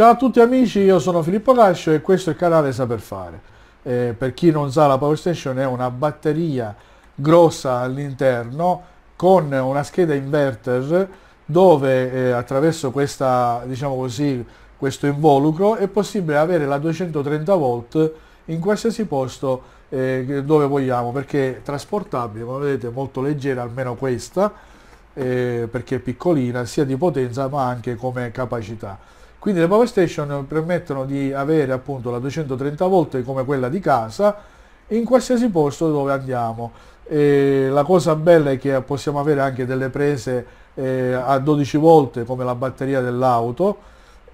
Ciao a tutti amici, io sono Filippo Cascio e questo è il canale Saper Fare. Eh, per chi non sa la Power Station è una batteria grossa all'interno con una scheda inverter dove eh, attraverso questa, diciamo così, questo involucro è possibile avere la 230 volt in qualsiasi posto eh, dove vogliamo perché è trasportabile, come vedete molto leggera almeno questa eh, perché è piccolina sia di potenza ma anche come capacità quindi le power station permettono di avere appunto la 230 volt come quella di casa in qualsiasi posto dove andiamo. E la cosa bella è che possiamo avere anche delle prese eh, a 12 volt come la batteria dell'auto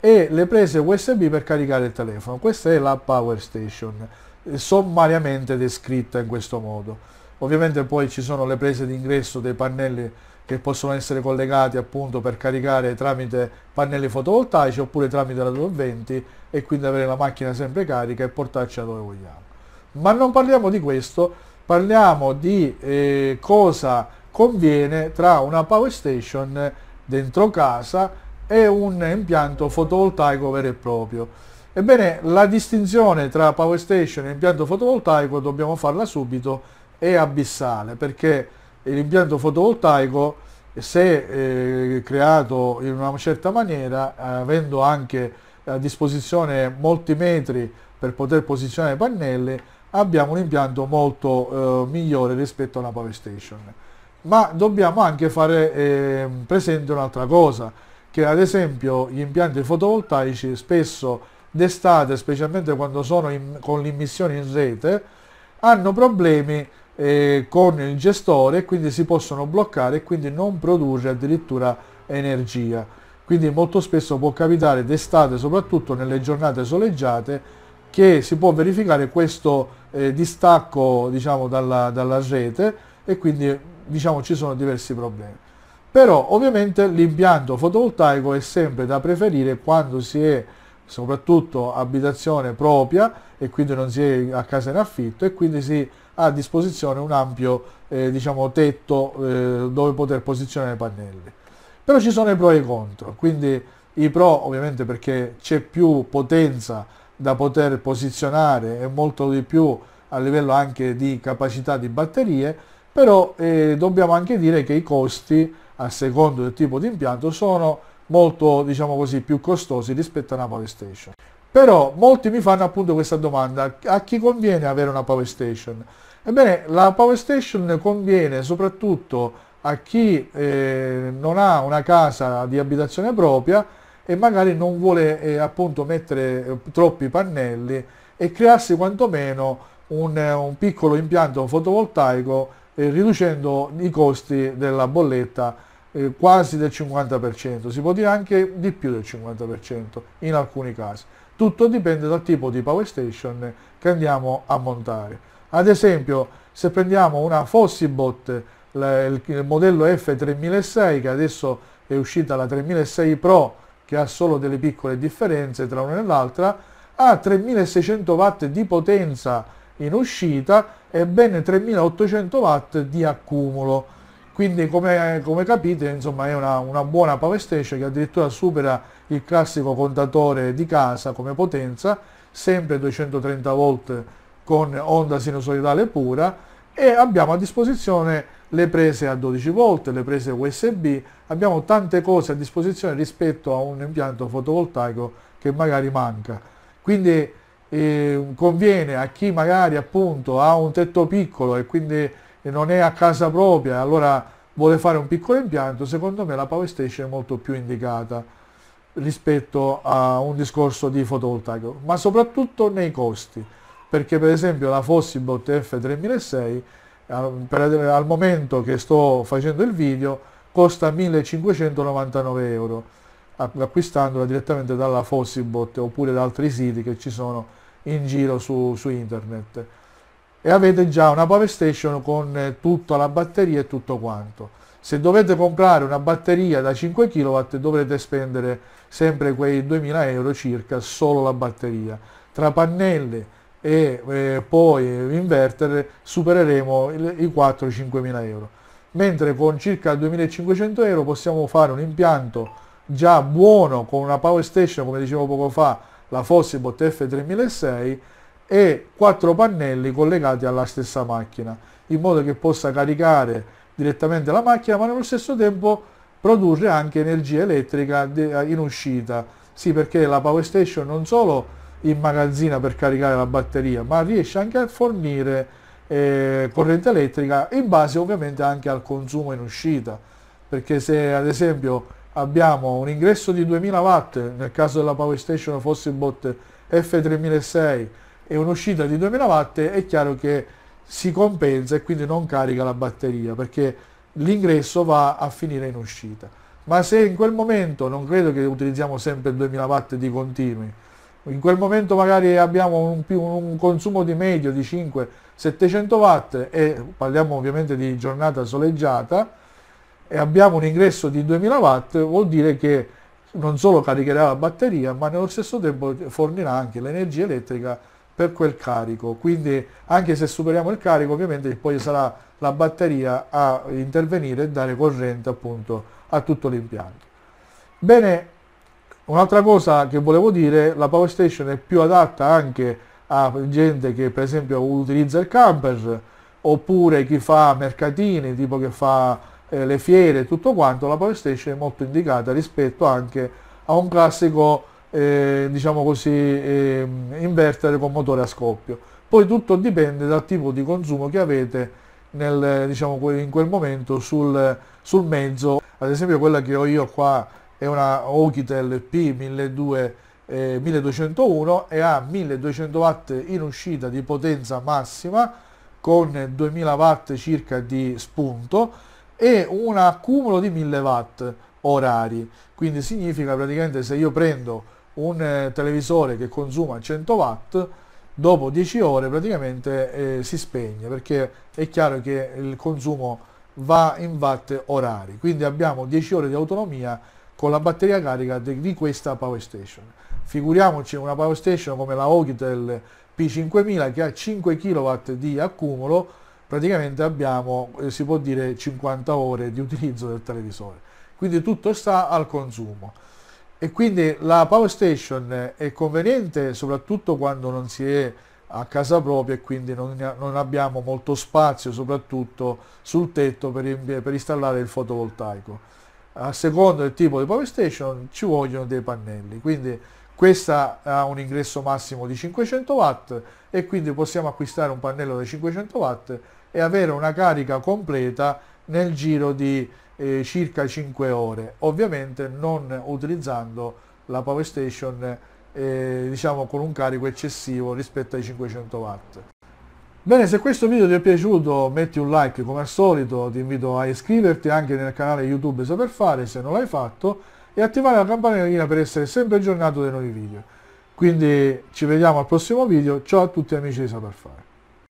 e le prese USB per caricare il telefono. Questa è la power station, eh, sommariamente descritta in questo modo. Ovviamente poi ci sono le prese d'ingresso dei pannelli che possono essere collegati appunto per caricare tramite pannelli fotovoltaici oppure tramite la 220 e quindi avere la macchina sempre carica e portarci da dove vogliamo. Ma non parliamo di questo, parliamo di eh, cosa conviene tra una power station dentro casa e un impianto fotovoltaico vero e proprio. Ebbene, la distinzione tra power station e impianto fotovoltaico dobbiamo farla subito, è abissale perché l'impianto fotovoltaico se eh, creato in una certa maniera, avendo anche a disposizione molti metri per poter posizionare i pannelli, abbiamo un impianto molto eh, migliore rispetto a una power station. Ma dobbiamo anche fare eh, presente un'altra cosa, che ad esempio gli impianti fotovoltaici spesso d'estate, specialmente quando sono in, con l'immissione in rete, hanno problemi eh, con il gestore quindi si possono bloccare e quindi non produrre addirittura energia quindi molto spesso può capitare d'estate soprattutto nelle giornate soleggiate che si può verificare questo eh, distacco diciamo dalla, dalla rete e quindi diciamo ci sono diversi problemi però ovviamente l'impianto fotovoltaico è sempre da preferire quando si è soprattutto abitazione propria e quindi non si è a casa in affitto e quindi si a disposizione un ampio eh, diciamo, tetto eh, dove poter posizionare i pannelli. Però ci sono i pro e i contro, quindi i pro ovviamente perché c'è più potenza da poter posizionare e molto di più a livello anche di capacità di batterie, però eh, dobbiamo anche dire che i costi a secondo del tipo di impianto sono molto diciamo così più costosi rispetto a una PlayStation. Però molti mi fanno appunto questa domanda, a chi conviene avere una Power Station? Ebbene, la Power Station conviene soprattutto a chi eh, non ha una casa di abitazione propria e magari non vuole eh, appunto mettere eh, troppi pannelli e crearsi quantomeno un, eh, un piccolo impianto fotovoltaico eh, riducendo i costi della bolletta quasi del 50%, si può dire anche di più del 50% in alcuni casi tutto dipende dal tipo di power station che andiamo a montare. Ad esempio, se prendiamo una Fossibot, il modello F3006, che adesso è uscita la 3006 Pro, che ha solo delle piccole differenze tra una e l'altra, ha 3600 watt di potenza in uscita e ben 3800 watt di accumulo. Quindi come, come capite insomma, è una, una, buona power station che addirittura supera il classico contatore di casa come potenza, sempre 230 volt con onda sinusoidale pura e abbiamo a disposizione le prese a 12 volt, le prese USB, abbiamo tante cose a disposizione rispetto a un impianto fotovoltaico che magari manca. Quindi eh, conviene a chi magari appunto ha un tetto piccolo e quindi e non è a casa propria, allora vuole fare un piccolo impianto, secondo me la Power Station è molto più indicata rispetto a un discorso di fotovoltaico, ma soprattutto nei costi, perché per esempio la Fossibot F3006 al momento che sto facendo il video costa 1599 euro acquistandola direttamente dalla Fossibot oppure da altri siti che ci sono in giro su, su internet e avete già una power station con eh, tutta la batteria e tutto quanto. Se dovete comprare una batteria da 5 kW dovrete spendere sempre quei 2000 euro circa solo la batteria. Tra pannelli e eh, poi inverter supereremo il, i 4-5 mila euro. Mentre con circa 2500 euro possiamo fare un impianto già buono con una power station come dicevo poco fa, la Fossibot F3006 e quattro pannelli collegati alla stessa macchina in modo che possa caricare direttamente la macchina ma nello stesso tempo produrre anche energia elettrica eh, in uscita sì perché la power station non solo immagazzina per caricare la batteria ma riesce anche a fornire eh, corrente elettrica in base ovviamente anche al consumo in uscita perché se ad esempio abbiamo un ingresso di 2000 watt nel caso della power station fosse bot F3006 e un'uscita di 2000 watt è chiaro che si compensa e quindi non carica la batteria perché l'ingresso va a finire in uscita. Ma se in quel momento, non credo che utilizziamo sempre 2000 watt di continui, in quel momento magari abbiamo un, un consumo di medio di 5-700 watt e parliamo ovviamente di giornata soleggiata e abbiamo un ingresso di 2000 watt, vuol dire che non solo caricherà la batteria ma nello stesso tempo fornirà anche l'energia elettrica per quel carico. Quindi anche se superiamo il carico ovviamente poi sarà la batteria a intervenire e dare corrente appunto a tutto l'impianto. Bene, un'altra cosa che volevo dire, la power station è più adatta anche a gente che per esempio utilizza il camper oppure chi fa mercatini, tipo che fa eh, le fiere tutto quanto, la power station è molto indicata rispetto anche a un classico eh, diciamo così, eh, invertere con motore a scoppio. Poi tutto dipende dal tipo di consumo che avete nel, diciamo, in quel momento sul, sul, mezzo. Ad esempio quella che ho io qua è una Okitel P1201 eh, e ha 1200 watt in uscita di potenza massima con 2000 watt circa di spunto e un accumulo di 1000 watt orari. Quindi significa praticamente se io prendo un eh, televisore che consuma 100 watt dopo 10 ore praticamente eh, si spegne perché è chiaro che il consumo va in watt orari quindi abbiamo 10 ore di autonomia con la batteria carica di, di questa power station figuriamoci una power station come la Ogitel P5000 che ha 5 kW di accumulo praticamente abbiamo eh, si può dire 50 ore di utilizzo del televisore quindi tutto sta al consumo e quindi la power station è conveniente soprattutto quando non si è a casa propria e quindi non, non abbiamo molto spazio soprattutto sul tetto per, per installare il fotovoltaico. A seconda del tipo di power station ci vogliono dei pannelli, quindi questa ha un ingresso massimo di 500 watt e quindi possiamo acquistare un pannello da 500 watt e avere una carica completa nel giro di eh, circa 5 ore, ovviamente non utilizzando la power station eh, diciamo con un carico eccessivo rispetto ai 500 watt. Bene, se questo video ti è piaciuto metti un like come al solito, ti invito a iscriverti anche nel canale YouTube Saper Fare se non l'hai fatto e attivare la campanellina per essere sempre aggiornato dei nuovi video. Quindi ci vediamo al prossimo video, ciao a tutti amici di Saper Fare.